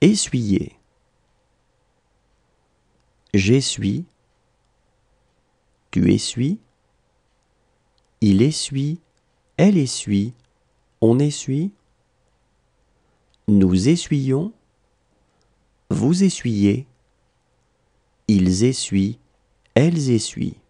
Essuyer. J'essuie. Tu essuies. Il essuie. Elle essuie. On essuie. Nous essuyons. Vous essuyez. Ils essuient. Elles essuient.